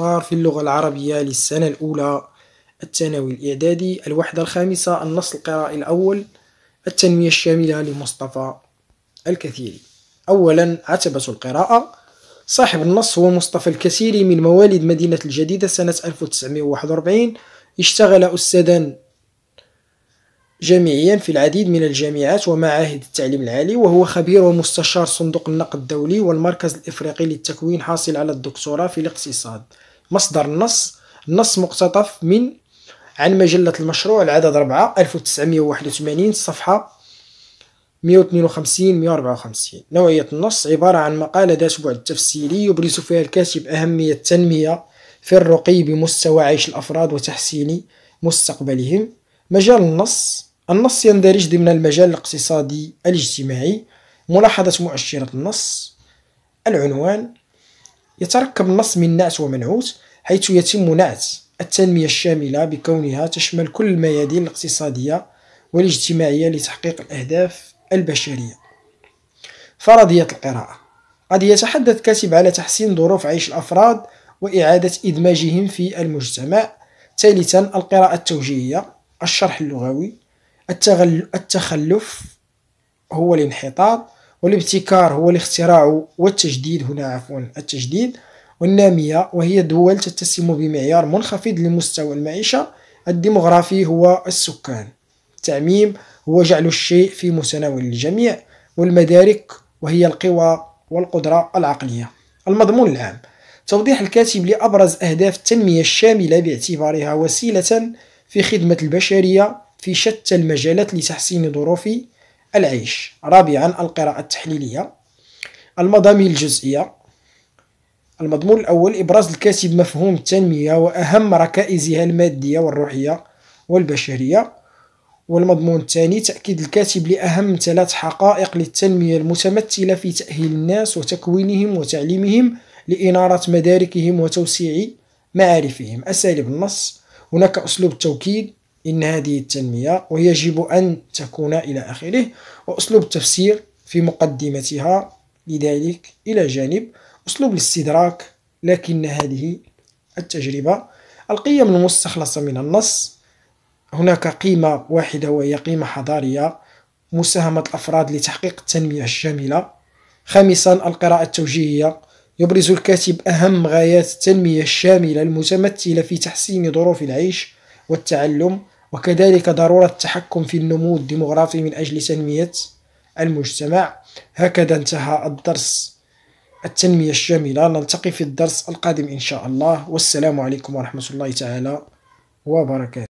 المختار في اللغة العربية للسنة الأولى الثانوي الإعدادي الوحدة الخامسة النص القرائي الأول التنمية الشاملة لمصطفى الكثيري أولا عتبة القراءة صاحب النص هو مصطفى الكثيري من مواليد مدينة الجديدة سنة 1941 اشتغل أستاذا جامعيا في العديد من الجامعات ومعاهد التعليم العالي وهو خبير ومستشار صندوق النقد الدولي والمركز الإفريقي للتكوين حاصل على الدكتوراه في الاقتصاد مصدر النص نص مقتطف من عن مجلة المشروع العدد 4 1981 صفحة 152 154 نوعية النص عبارة عن مقالة ذات بعد تفسيري يبرز فيها الكاتب أهمية التنمية في الرقي بمستوى عيش الأفراد وتحسين مستقبلهم مجال النص النص يندرج ضمن المجال الاقتصادي الاجتماعي ملاحظة مؤشرة النص العنوان يتركب النص من نعت ومنعوت حيث يتم نعت التنمية الشاملة بكونها تشمل كل الميادين الاقتصادية والاجتماعية لتحقيق الأهداف البشرية فرضية القراءة قد يتحدث كاتب على تحسين ظروف عيش الأفراد وإعادة إدماجهم في المجتمع ثالثا القراءة التوجيهية الشرح اللغوي التغل... التخلف هو الانحطاط والابتكار هو الاختراع والتجديد هنا عفوا التجديد والنامية وهي دول تتسم بمعيار منخفض لمستوى المعيشة الديمغرافي هو السكان التعميم هو جعل الشيء في متناول الجميع والمدارك وهي القوى والقدرة العقلية المضمون العام توضيح الكاتب لأبرز أهداف التنمية الشاملة باعتبارها وسيلة في خدمة البشرية في شتى المجالات لتحسين ظروف العيش رابعا القراءة التحليلية المضامين الجزئية المضمون الأول إبراز الكاتب مفهوم التنمية وأهم ركائزها المادية والروحية والبشرية والمضمون الثاني تأكيد الكاتب لأهم ثلاث حقائق للتنمية المتمثلة في تأهيل الناس وتكوينهم وتعليمهم لإنارة مداركهم وتوسيع معارفهم أساليب النص هناك أسلوب التوكيد إن هذه التنمية ويجب أن تكون إلى آخره وأسلوب التفسير في مقدمتها لذلك إلى جانب أسلوب الاستدراك لكن هذه التجربة القيم المستخلصة من النص هناك قيمة واحدة وهي قيمة حضارية مساهمة الأفراد لتحقيق التنمية الشاملة خامسا القراءة التوجيهية يبرز الكاتب أهم غايات التنمية الشاملة المتمثلة في تحسين ظروف العيش والتعلم وكذلك ضرورة التحكم في النمو الديمغرافي من أجل تنمية المجتمع هكذا انتهى الدرس التنمية الشاملة نلتقي في الدرس القادم إن شاء الله والسلام عليكم ورحمة الله تعالى وبركاته